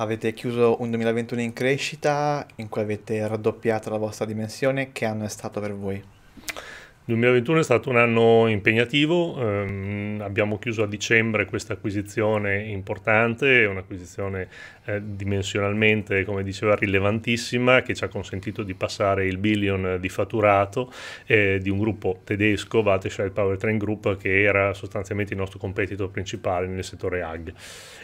Avete chiuso un 2021 in crescita in cui avete raddoppiato la vostra dimensione, che anno è stato per voi? 2021 è stato un anno impegnativo, ehm, abbiamo chiuso a dicembre questa acquisizione importante, un'acquisizione eh, dimensionalmente, come diceva, rilevantissima che ci ha consentito di passare il billion di fatturato eh, di un gruppo tedesco, Vateschall Powertrain Group, che era sostanzialmente il nostro competitor principale nel settore AG.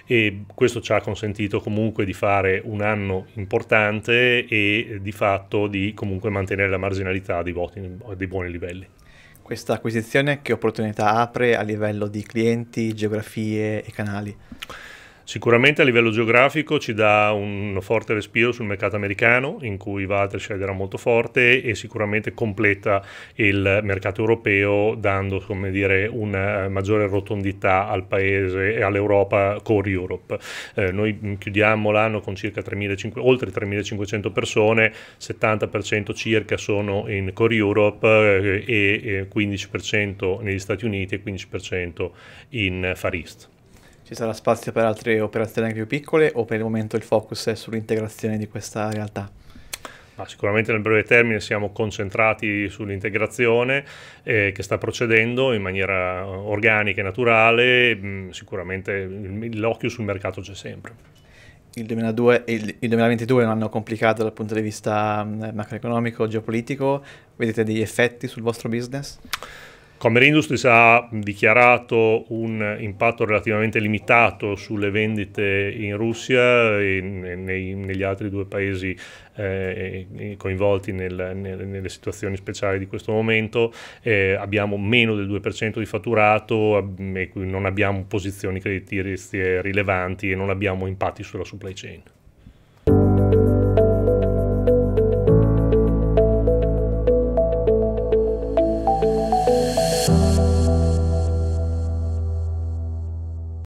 E questo ci ha consentito comunque di fare un anno importante e di fatto di comunque mantenere la marginalità dei, voti, dei buoni livelli. Questa acquisizione che opportunità apre a livello di clienti, geografie e canali? Sicuramente a livello geografico ci dà un forte respiro sul mercato americano in cui Vatershade era molto forte e sicuramente completa il mercato europeo dando dire, una eh, maggiore rotondità al paese e all'Europa core Europe. Eh, noi mm, chiudiamo l'anno con circa 3.500, oltre 3.500 persone, 70% circa sono in core Europe eh, e 15% negli Stati Uniti e 15% in Far East. Ci sarà spazio per altre operazioni anche più piccole o per il momento il focus è sull'integrazione di questa realtà? Ah, sicuramente nel breve termine siamo concentrati sull'integrazione eh, che sta procedendo in maniera eh, organica e naturale, mh, mm, sicuramente l'occhio sul mercato c'è sempre. Il, 2002, il, il 2022 è un anno complicato dal punto di vista mm, macroeconomico, geopolitico, vedete degli effetti sul vostro business? Comer Industries ha dichiarato un impatto relativamente limitato sulle vendite in Russia e nei, negli altri due paesi eh, coinvolti nel, nel, nelle situazioni speciali di questo momento. Eh, abbiamo meno del 2% di fatturato, ab- non abbiamo posizioni creditizie eh, rilevanti e non abbiamo impatti sulla supply chain.